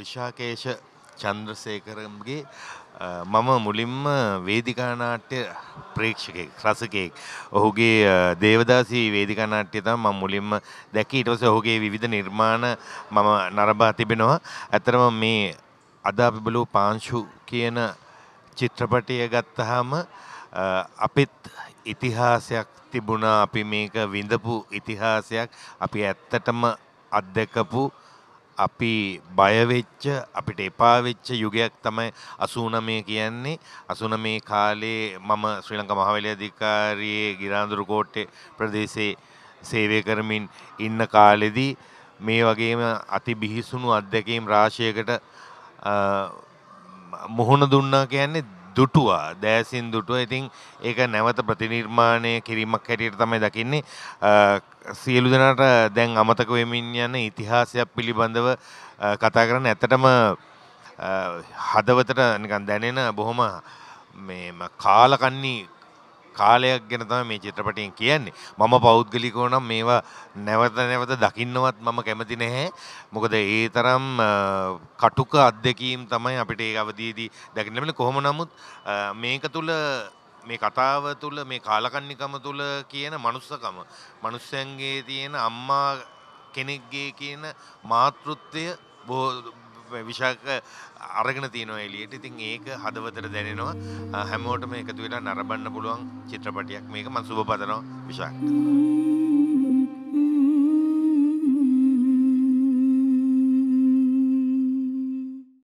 විශාකේෂ චන්ද්‍රසේකරම්ගේ මම මුලින්ම වේදිකා නාට්‍ය ප්‍රේක්ෂකයෙක් රසකයෙක්. ඔහුගේ දේවදාසී වේදිකා නාට්‍ය තමයි මම මුලින්ම දැකී ඊට පස්සේ ඔහුගේ විවිධ නිර්මාණ මම නරඹා තිබෙනවා. ඇත්තරම මේ අද අපි බලුව පාංශු කියන චිත්‍රපටය ගත්තාම අපිත් ඉතිහාසයක් තිබුණා අපි මේක විඳපු ඉතිහාසයක් අපි ඇත්තටම අත්දකපු අපි බයවෙච්ච අපිට එපාවෙච්ච යුගයක් තමයි අසූනමය කියන්නේ අසුන මේ කාලේ මම ශ්‍රී ලංක මහවැලි අධිකාරයේ ගිරාඳුරු කෝට්ටේ ප්‍රදේශයේ සේවය කරමින් ඉන්න කාලෙදී මේ වගේම අති බිහිසුණු අත්දැකීම් රාශියකට මුහුණ දුන්නා කියන්නේ දුටුවා දෑසින් දුටුව ඉතින් ඒක නැවත ප්‍රතිනිර්මාණය කිරීමක් හැටියට තමයි දකින්නේ සියලු දෙනාට දැන් අමතක වෙමින් යන ඉතිහාසයක් පිළිබඳව කතා කරන්න ඇත්තටම හදවතට නිකන් දැනෙන බොහොම මේ කාලකන්නේ කාලයක් ගැන තම මේ චිත්‍රපටයෙන් කියන්නේ මම පෞද්ගලිකෝ නම් මේවා නැවත නැවත දකින්නවත් මම කැමති නැහැ මොකද ඒ තරම් කටුක අත්දැකීම් තමයි අපිට ඒ අවදීදී දකින්න ලැබෙන කොහොම නමුත් මේක තුල මේ කතාව තුල මේ කාලකන්නිකම තුල කියන මනුස්සකම මනුස්සයන්ගේ තියෙන අම්මා කෙනෙක්ගේ කියන මාතෘත්වය විශාක අරගෙන තියෙනවා එලියට ඉතින් ඒක හදවතට දැනෙනවා හැමෝටම එකතු වෙලා නරඹන්න පුළුවන් චිත්‍රපටයක් මේක මම සුබ පතනවා විශාක්